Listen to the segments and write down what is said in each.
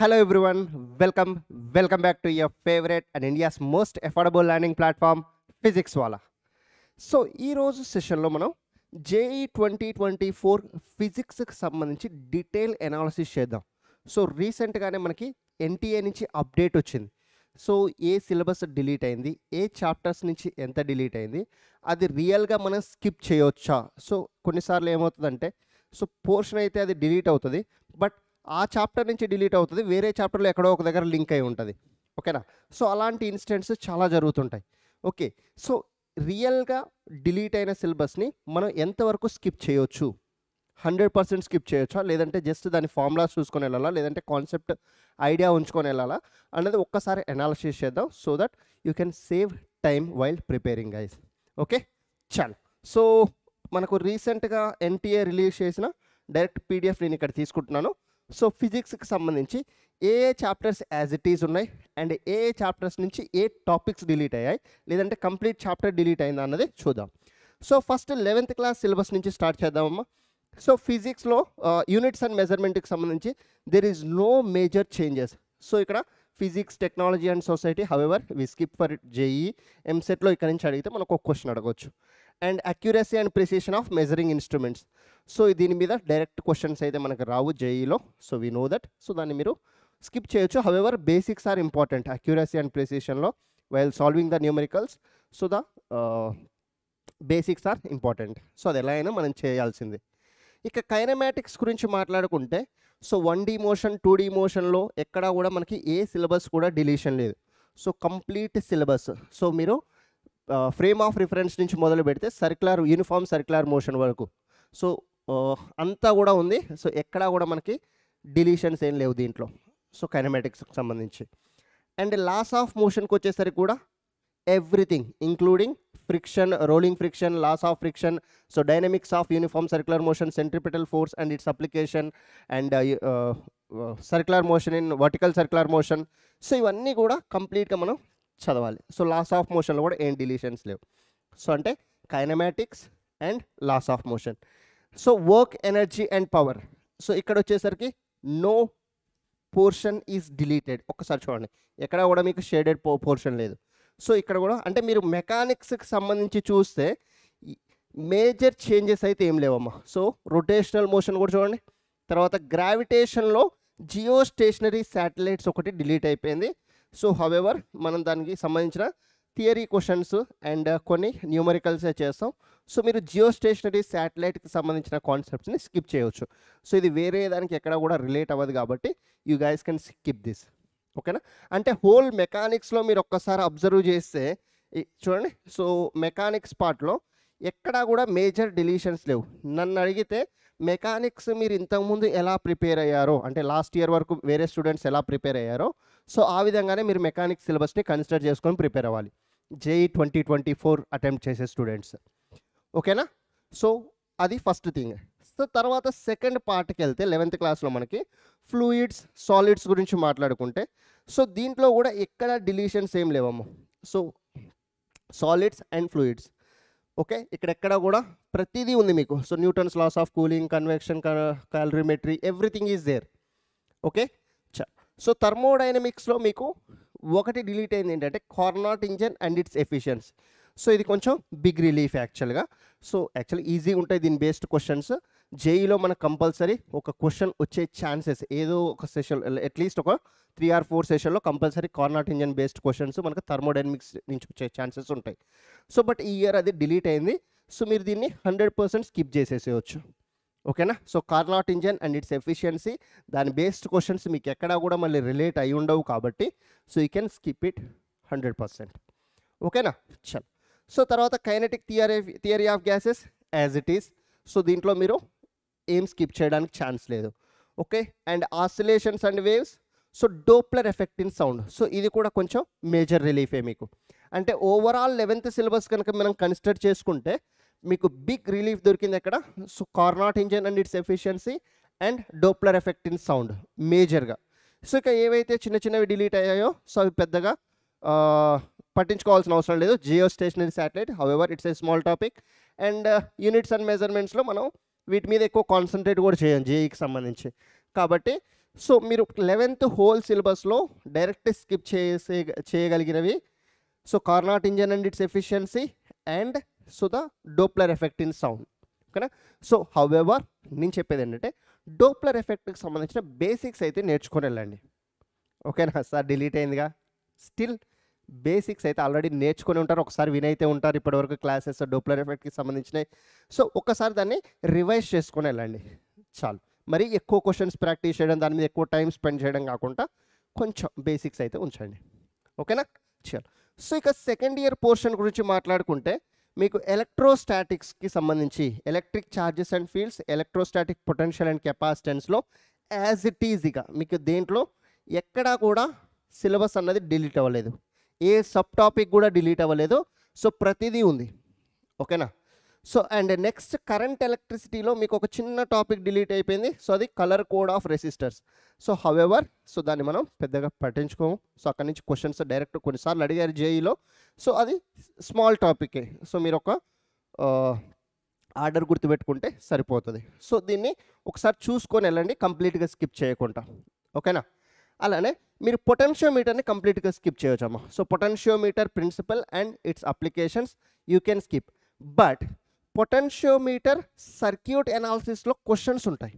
hello everyone welcome welcome back to your favourite and India's most affordable learning platform physics Wallah so ఈరోజు సెషన్లో మనం JEE twenty twenty four ఫిజిక్స్కి సంబంధించి detail analysis చేద్దాం so రీసెంట్గానే మనకి ఎన్టీఏ నుంచి అప్డేట్ వచ్చింది సో ఏ సిలబస్ డిలీట్ అయింది ఏ చాప్టర్స్ నుంచి ఎంత డిలీట్ అయింది అది రియల్గా మనం స్కిప్ చేయవచ్చా సో కొన్నిసార్లు ఏమవుతుందంటే సో పోర్షన్ అయితే అది డిలీట్ అవుతుంది బట్ ఆ చాప్టర్ నుంచి డిలీట్ అవుతుంది వేరే చాప్టర్లో ఎక్కడో ఒక దగ్గర లింక్ అయి ఉంటుంది ఓకేనా సో అలాంటి ఇన్స్టెంట్స్ చాలా జరుగుతుంటాయి ఓకే సో రియల్గా డిలీట్ అయిన సిలబస్ని మనం ఎంతవరకు స్కిప్ చేయొచ్చు హండ్రెడ్ పర్సెంట్ స్కిప్ చేయొచ్చా లేదంటే జస్ట్ దాని ఫార్ములాస్ చూసుకొని వెళ్ళాలా లేదంటే కాన్సెప్ట్ ఐడియా ఉంచుకొని వెళ్ళాలా అన్నది ఒక్కసారి అనాలసిస్ చేద్దాం so that you can save time while preparing guys okay చాలు సో మనకు రీసెంట్గా ఎన్టీఏ రిలీజ్ చేసిన డైరెక్ట్ పీడిఎఫ్ నేను ఇక్కడ తీసుకుంటున్నాను సో ఫిజిక్స్కి సంబంధించి ఏ ఏ chapters as it is and అండ్ ఏ ఏ చాప్టర్స్ నుంచి ఏ టాపిక్స్ డిలీట్ అయ్యాయి లేదంటే కంప్లీట్ చాప్టర్ డిలీట్ అయిందా అన్నది చూద్దాం so first eleventh class syllabus నుంచి స్టార్ట్ చేద్దామమ్మా సో ఫిజిక్స్లో యూనిట్స్ అండ్ మెజర్మెంట్కి సంబంధించి there is no major changes so ఇక్కడ physics technology and society however we skip for JEE ఎంసెట్లో ఇక్కడ నుంచి అడిగితే మనకు ఒక క్వశ్చన్ అడగవచ్చు and accuracy and precision of measuring instruments so దీని మీద డైరెక్ట్ క్వశ్చన్స్ అయితే మనకు రావు జేఈలో so we know that so దాన్ని మీరు స్కిప్ చేయొచ్చు however basics are important accuracy and ప్రిసిషన్లో while solving the numericals so the basics are important so అది ఎలా అయినా మనం చేయాల్సిందే ఇక కైనమాటిక్స్ గురించి మాట్లాడుకుంటే so one D motion two D మోషన్లో ఎక్కడా కూడా మనకి ఏ సిలబస్ కూడా డిలీషన్ లేదు సో కంప్లీట్ సిలబస్ సో మీరు ఫ్రేమ్ ఆఫ్ రిఫరెన్స్ నుంచి మొదలు పెడితే సర్క్యులర్ యూనిఫామ్ సర్క్యులర్ మోషన్ వరకు సో అంతా కూడా ఉంది సో ఎక్కడా కూడా మనకి డిలీషన్స్ ఏం లేవు దీంట్లో సో కైనమెటిక్స్ సంబంధించి అండ్ లాస్ ఆఫ్ మోషన్కి వచ్చేసరికి కూడా everything including friction rolling friction laws of friction so dynamics of uniform circular motion centripetal force and its application and circular motion in vertical circular motion so ఇవన్నీ కూడా కంప్లీట్గా మనం చదవాలి so loss of మోషన్లో కూడా ఏం డిలీషన్స్ లేవు so అంటే kinematics and laws of motion so work energy and power so ఇక్కడ వచ్చేసరికి నో పోర్షన్ ఈజ్ డిలీటెడ్ ఒక్కసారి చూడండి ఎక్కడ కూడా మీకు షేడెడ్ పో పోర్షన్ లేదు సో ఇక్కడ కూడా అంటే మీరు మెకానిక్స్కి సంబంధించి చూస్తే మేజర్ చేంజెస్ అయితే ఏం లేవమ్మా సో రొటేషనల్ మోషన్ కూడా చూడండి తర్వాత గ్రావిటేషన్లో జియో స్టేషనరీ శాటిలైట్స్ ఒకటి డిలీట్ అయిపోయింది సో హవెవర్ మనం దానికి సంబంధించిన థియరీ క్వశ్చన్స్ అండ్ కొన్ని న్యూమరికల్స్ చేస్తాం సో మీరు జియో స్టేషనరీ శాటిలైట్కి సంబంధించిన కాన్సెప్ట్స్ని స్కిప్ చేయవచ్చు సో ఇది వేరే దానికి ఎక్కడ కూడా రిలేట్ అవ్వదు కాబట్టి you guys can skip this ఓకేనా అంటే హోల్ మెకానిక్స్లో మీరు ఒక్కసారి అబ్జర్వ్ చేస్తే చూడండి సో మెకానిక్స్ పార్ట్లో ఎక్కడా కూడా మేజర్ డిలీషన్స్ లేవు నన్ను అడిగితే మెకానిక్స్ మీరు ఇంతకుముందు ఎలా ప్రిపేర్ అయ్యారో అంటే లాస్ట్ ఇయర్ వరకు వేరే స్టూడెంట్స్ ఎలా ప్రిపేర్ అయ్యారో సో ఆ విధంగానే మీరు మెకానిక్స్ సిలబస్ని కన్సిడర్ చేసుకొని ప్రిపేర్ అవ్వాలి JEE twenty twenty four attempt చేసే స్టూడెంట్స్ ఓకేనా సో అది ఫస్ట్ థింగ్ సో తర్వాత సెకండ్ పార్ట్కి వెళ్తే లెవెంత్ క్లాస్లో మనకి ఫ్లూయిడ్స్ సాలిడ్స్ గురించి మాట్లాడుకుంటే సో దీంట్లో కూడా ఎక్కడ డిలీషన్స్ ఏం లేవమ్మ so solids and fluids okay ఇక్కడెక్కడ కూడా ప్రతిదీ ఉంది మీకు so Newton's laws of cooling convection calorimetry everything is there okay so థర్మోడైనమిక్స్లో మీకు ఒకటి డిలీట్ అయింది ఏంటంటే Carnot engine and its efficiency so ఇది కొంచెం బిగ్ రిలీఫ్ యాక్చువల్గా సో యాక్చువల్ ఈజీగా ఉంటాయి దీని బేస్డ్ క్వశ్చన్స్ జేఈలో మనకు కంపల్సరీ ఒక క్వశ్చన్ వచ్చే ఛాన్సెస్ ఏదో ఒక సెషన్ అట్లీస్ట్ ఒక త్రీ ఆర్ ఫోర్ సెషన్లో compulsory Carnot engine based questions మనకు థర్మోడైనమిక్స్ నుంచి వచ్చే ఛాన్సెస్ ఉంటాయి సో బట్ ఈ ఇయర్ అది డిలీట్ అయింది సో మీరు దీన్ని హండ్రెడ్ పర్సెంట్ స్కిప్ చేసేసేయచ్చు ఓకేనా so Carnot engine and its efficiency దాని బేస్డ్ క్వశ్చన్స్ మీకు ఎక్కడా కూడా మళ్ళీ రిలేట్ అయి ఉండవు కాబట్టి so you can skip it hundred percent ఓకేనా చల్ సో తర్వాత kinetic theory theory of gases as it is so దీంట్లో మీరు ఏం స్కిప్ చేయడానికి ఛాన్స్ లేదు okay and oscillations and waves so Doppler effect in sound so ఇది కూడా కొంచెం మేజర్ రిలీఫే మీకు అంటే ఓవరాల్ లెవెన్త్ సిలబస్ కనుక మనం కన్సిడర్ చేసుకుంటే మీకు బిగ్ రిలీఫ్ దొరికింది ఎక్కడ so Carnot engine and its efficiency and Doppler effect in sound మేజర్గా సో ఇక ఏవైతే చిన్న చిన్నవి డిలీట్ అయ్యాయో సో అవి పెద్దగా పట్టించుకోవాల్సిన అవసరం లేదు geostationary satellite however it's a small topic and units and మెజర్మెంట్స్లో మనం వీటి మీద ఎక్కువ కాన్సన్ట్రేట్ కూడా చేయం జేఈకి e సంబంధించి కాబట్టి సో మీరు లెవెన్త్ హోల్ సిలబస్లో డైరెక్ట్ స్కిప్ చేసే చేయగలిగినవి so Carnot engine and its efficiency and so the Doppler effect in sound ఓకేనా సో హౌఎవర్ నేను చెప్పేది ఏంటంటే డోప్లర్ ఎఫెక్ట్కి సంబంధించిన బేసిక్స్ అయితే నేర్చుకొని వెళ్ళండి ఓకేనా సార్ డిలీట్ అయిందిగా స్టిల్ బేసిక్స్ అయితే ఆల్రెడీ నేర్చుకొని ఉంటారు ఒకసారి వినైతే ఉంటారు ఇప్పటివరకు క్లాసెస్ డోప్లర్ ఎఫెక్ట్కి సంబంధించినవి సో ఒకసారి దాన్ని రివైజ్ చేసుకొని వెళ్ళండి చాలు మరి ఎక్కువ క్వశ్చన్స్ ప్రాక్టీస్ చేయడం దాని మీద ఎక్కువ టైం స్పెండ్ చేయడం కాకుండా కొంచెం బేసిక్స్ అయితే ఉంచండి ఓకేనా చాలు సో ఇక సెకండ్ ఇయర్ పోర్షన్ గురించి మాట్లాడుకుంటే మీకు ఎలక్ట్రోస్టాటిక్స్కి సంబంధించి electric charges and fields electrostatic potential and కెపాసిటెన్స్లో యాజ్ ఇట్ ఈజీగా మీకు దేంట్లో ఎక్కడా కూడా సిలబస్ అన్నది డిలీట్ అవ్వలేదు ఏ సబ్ టాపిక్ కూడా డిలీట్ అవ్వలేదు సో ప్రతిదీ ఉంది ఓకేనా సో అండ్ నెక్స్ట్ కరెంట్ ఎలక్ట్రిసిటీలో మీకు ఒక చిన్న టాపిక్ డిలీట్ అయిపోయింది సో అది colour code of resistors so however so దాన్ని మనం పెద్దగా పట్టించుకోము సో అక్కడి నుంచి క్వశ్చన్స్ డైరెక్ట్ కొన్నిసార్లు అడిగారు జేఈలో సో అది స్మాల్ టాపికే సో మీరు ఒక ఆర్డర్ గుర్తుపెట్టుకుంటే సరిపోతుంది సో దీన్ని ఒకసారి చూసుకొని వెళ్ళండి కంప్లీట్గా స్కిప్ చేయకుండా ఓకేనా అలానే మీరు పొటెన్షియోమీటర్ని కంప్లీట్గా స్కిప్ చేయొచ్చమ్మా so potentiometer principle and its applications you can skip but potentiometer circuit ఎనాలిసిస్లో క్వశ్చన్స్ ఉంటాయి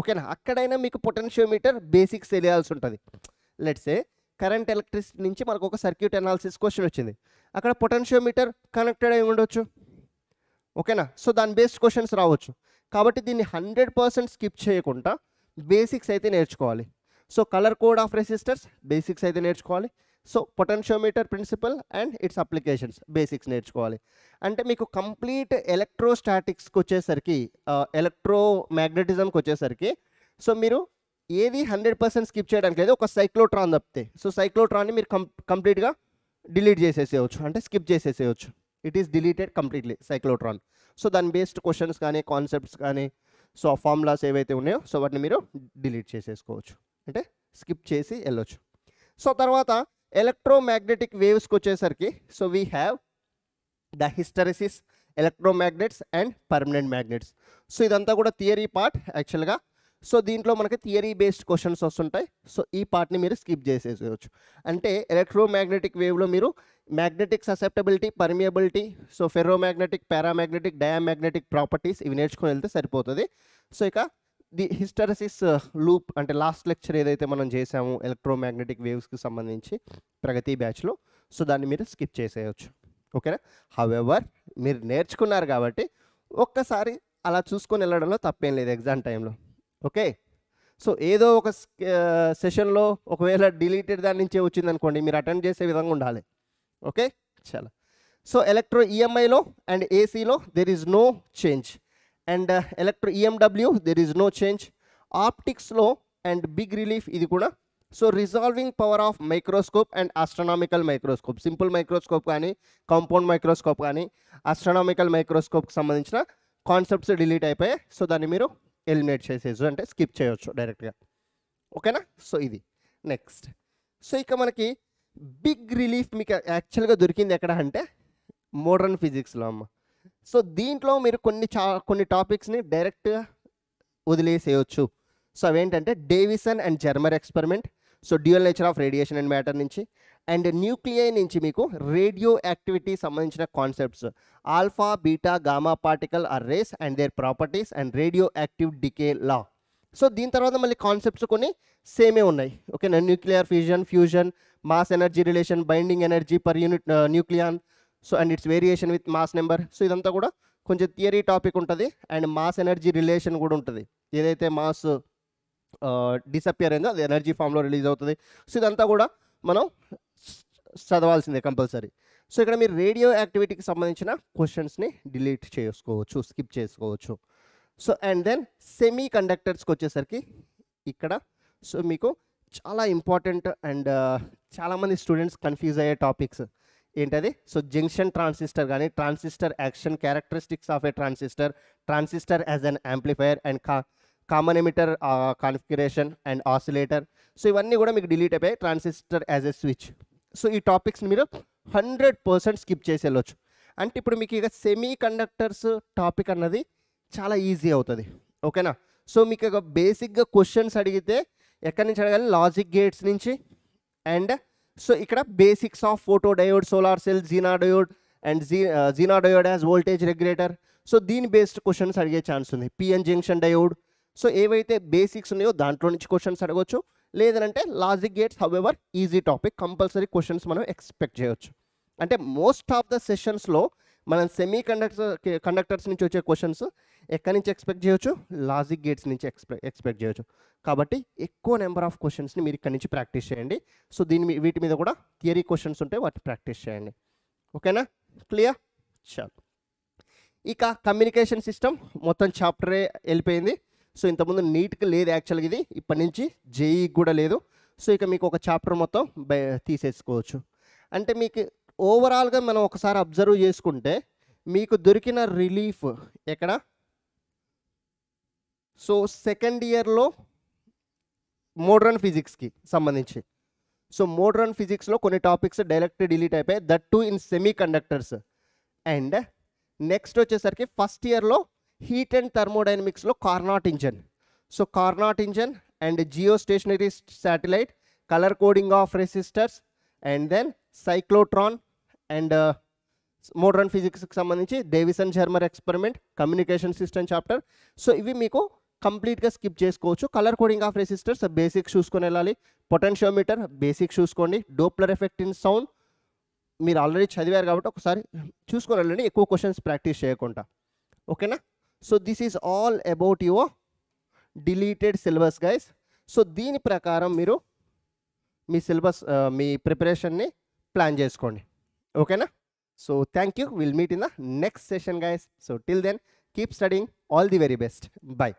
ఓకేనా అక్కడైనా మీకు పొటెన్షియోమీటర్ బేసిక్స్ తెలియాల్సి ఉంటుంది లెట్సే కరెంట్ ఎలక్ట్రిసిటీ నుంచి మనకు ఒక సర్క్యూట్ ఎనాలిసిస్ క్వశ్చన్ వచ్చింది అక్కడ పొటెన్షియోమీటర్ కనెక్టెడ్ అయి ఉండొచ్చు ఓకేనా సో దాని బేస్డ్ క్వశ్చన్స్ రావచ్చు కాబట్టి దీన్ని హండ్రెడ్ పర్సెంట్ స్కిప్ చేయకుండా బేసిక్స్ అయితే నేర్చుకోవాలి so colour code of resistors basics అయితే నేర్చుకోవాలి so potentiometer principle and its applications basics నేర్చుకోవాలి అంటే మీకు కంప్లీట్ ఎలక్ట్రోస్టాటిక్స్కి వచ్చేసరికి ఎలక్ట్రో మ్యాగ్నెటిజంకి వచ్చేసరికి సో మీరు ఏది హండ్రెడ్ పర్సెంట్ స్కిప్ చేయడానికి లేదు ఒక సైక్లోట్రాన్ తప్పితే సో సైక్లోట్రాన్ని మీరు కం కంప్లీట్గా డిలీట్ చేసేసేయచ్చు అంటే స్కిప్ చేసేసేయచ్చు it is deleted completely cyclotron so దాని బేస్డ్ క్వశ్చన్స్ కానీ కాన్సెప్ట్స్ కానీ సో ఫార్ములాస్ ఏవైతే ఉన్నాయో సో వాటిని మీరు డిలీట్ చేసేసుకోవచ్చు అంటే స్కిప్ చేసి వెళ్ళొచ్చు సో తర్వాత ఎలక్ట్రోమాగ్నెటిక్ వేవ్స్కి వచ్చేసరికి so we have the hysteresis electromagnets and permanent magnets so ఇదంతా కూడా థియరీ పార్ట్ యాక్చువల్గా సో దీంట్లో మనకి థియరీ బేస్డ్ క్వశ్చన్స్ వస్తుంటాయి సో ఈ పార్ట్ని మీరు స్కిప్ చేసేసేయచ్చు అంటే ఎలక్ట్రోమాగ్నెటిక్ వేవ్లో మీరు magnetic susceptibility permeability so ferromagnetic paramagnetic diamagnetic properties ఇవి నేర్చుకుని వెళ్తే సరిపోతుంది సో ఇక ది హిస్టరసిస్ uh, లూప్ అంటే లాస్ట్ లెక్చర్ ఏదైతే మనం ఎలక్ట్రో ఎలక్ట్రోమాగ్నెటిక్ వేవ్స్కి సంబంధించి ప్రగతి బ్యాచ్లో సో దాన్ని మీరు స్కిప్ చేసేయచ్చు ఓకేనా హవెవర్ మీరు నేర్చుకున్నారు కాబట్టి ఒక్కసారి అలా చూసుకొని వెళ్ళడంలో తప్పేం లేదు ఎగ్జామ్ టైంలో ఓకే సో ఏదో ఒక uh, సెషన్లో ఒకవేళ డిలీటెడ్ దాని నుంచే వచ్చిందనుకోండి మీరు అటెండ్ చేసే విధంగా ఉండాలి ఓకే చాలా సో ఎలక్ట్రో ఈఎంఐలో అండ్ ఏసీలో there is no change and electro EMW there is no change ఆప్టిక్స్లో అండ్ బిగ్ రిలీఫ్ ఇది కూడా so resolving power of microscope and astronomical microscope simple microscope కానీ కాంపౌండ్ మైక్రోస్కోప్ కానీ ఆస్ట్రనామికల్ మైక్రోస్కోప్కి సంబంధించిన కాన్సెప్ట్స్ డిలీట్ అయిపోయాయి సో దాన్ని మీరు ఎలిమినేట్ చేసేసు అంటే స్కిప్ చేయొచ్చు డైరెక్ట్గా ఓకేనా సో ఇది నెక్స్ట్ సో ఇక మనకి బిగ్ రిలీఫ్ మీకు యాక్చువల్గా దొరికింది ఎక్కడ అంటే మోడర్న్ ఫిజిక్స్లో అమ్మ సో దీంట్లో మీరు కొన్ని చా కొన్ని టాపిక్స్ని డైరెక్ట్గా వదిలేసేయచ్చు సో అవేంటంటే Davisson and Germer experiment so dual nature of radiation and matter నుంచి అండ్ న్యూక్లియై నుంచి మీకు రేడియో యాక్టివిటీ సంబంధించిన concepts alpha beta gamma particle or rays and their properties and radioactive decay law so దీని తర్వాత మళ్ళీ concepts కొన్ని సేమే ఉన్నాయి ఓకేనా nuclear fusion fusion mass energy relation binding energy per unit nucleon so and its variation with mass number so ఇదంతా కూడా కొంచెం థియరీ టాపిక్ ఉంటుంది అండ్ మాస్ ఎనర్జీ రిలేషన్ కూడా ఉంటుంది ఏదైతే మాస్ డిసప్పియర్ అయిందో అది ఎనర్జీ ఫామ్లో రిలీజ్ అవుతుంది సో ఇదంతా కూడా మనం చదవాల్సిందే కంపల్సరీ సో ఇక్కడ మీరు రేడియో యాక్టివిటీకి సంబంధించిన క్వశ్చన్స్ని డిలీట్ చేసుకోవచ్చు స్కిప్ చేసుకోవచ్చు సో అండ్ దెన్ సెమీ కండక్టర్స్కి వచ్చేసరికి ఇక్కడ సో మీకు చాలా ఇంపార్టెంట్ అండ్ చాలామంది స్టూడెంట్స్ కన్ఫ్యూజ్ అయ్యే టాపిక్స్ ఏంటది సో జంక్షన్ ట్రాన్సిస్టర్ కానీ transistor action characteristics of a transistor transistor as an amplifier and కా common emitter configuration and oscillator so ఇవన్నీ కూడా మీకు డిలీట్ అయిపోయాయి transistor as a switch so ఈ టాపిక్స్ని మీరు హండ్రెడ్ పర్సెంట్ స్కిప్ చేసి వెళ్ళొచ్చు అంటే ఇప్పుడు మీకు ఇక సెమీ కండక్టర్స్ టాపిక్ అన్నది చాలా ఈజీ అవుతుంది ఓకేనా సో మీకు ఇక బేసిక్గా క్వశ్చన్స్ అడిగితే ఎక్కడి నుంచి అడగాలి లాజిక్ గేట్స్ నుంచి అండ్ సో ఇక్కడ basics of photodiode solar cell zener diode and జీ zener diode as voltage regulator so దీని బేస్డ్ క్వశ్చన్స్ అడిగే ఛాన్స్ ఉంది పిఎన్ జంక్షన్ డయోడ్ సో ఏవైతే బేసిక్స్ ఉన్నాయో దాంట్లో నుంచి క్వశ్చన్స్ అడగవచ్చు లేదంటే logic gates however easy topic compulsory questions మనం ఎక్స్పెక్ట్ చేయవచ్చు అంటే మోస్ట్ ఆఫ్ ద సెషన్స్లో మనం సెమీ కండక్టర్ కండక్టర్స్ నుంచి వచ్చే క్వశ్చన్స్ ఎక్కడి నుంచి ఎక్స్పెక్ట్ చేయొచ్చు లాజిక్ గేట్స్ నుంచి ఎక్స్పెక్ట్ ఎక్స్పెక్ట్ చేయొచ్చు కాబట్టి ఎక్కువ నెంబర్ ఆఫ్ క్వశ్చన్స్ని మీరు ఇక్కడి నుంచి ప్రాక్టీస్ చేయండి సో దీని వీటి మీద కూడా థియరీ క్వశ్చన్స్ ఉంటే వాటిని ప్రాక్టీస్ చేయండి ఓకేనా క్లియర్ చాలు ఇక కమ్యూనికేషన్ సిస్టమ్ మొత్తం చాప్టరే వెళ్ళిపోయింది సో ఇంతకుముందు నీట్గా లేదు యాక్చువల్గా ఇది ఇప్పటి నుంచి జేఈ కూడా లేదు సో ఇక మీకు ఒక చాప్టర్ మొత్తం తీసేసుకోవచ్చు అంటే మీకు ఓవరాల్గా మనం ఒకసారి అబ్జర్వ్ చేసుకుంటే మీకు దొరికిన రిలీఫ్ ఎక్కడ సో సెకండ్ ఇయర్లో మోడ్రన్ ఫిజిక్స్కి సంబంధించి సో మోడ్రన్ ఫిజిక్స్లో కొన్ని టాపిక్స్ డైరెక్ట్ డిలీట్ అయిపోయాయి that two in semiconductors and next వచ్చేసరికి ఫస్ట్ ఇయర్లో హీట్ అండ్ థర్మోడైనమిక్స్లో Carnot engine so Carnot engine and geostationary satellite colour coding of resistors and then cyclotron and uh, modern ఫిజిక్స్కి సంబంధించి Davisson Germer experiment communication system chapter so ఇవి మీకు కంప్లీట్గా skip చేసుకోవచ్చు colour coding of resistors basics చూసుకొని వెళ్ళాలి potentiometer basics చూసుకోండి Doppler effect in sound మీరు ఆల్రెడీ చదివారు కాబట్టి ఒకసారి చూసుకొని వెళ్ళండి ఎక్కువ క్వశ్చన్స్ ప్రాక్టీస్ చేయకుండా ఓకేనా so this is all about your deleted syllabus guys so దీని ప్రకారం మీరు మీ సిలబస్ మీ ప్రిపరేషన్ని ప్లాన్ చేసుకోండి ఓకేనా so thank you will meet in the next session guys so till then keep studying all the very best bye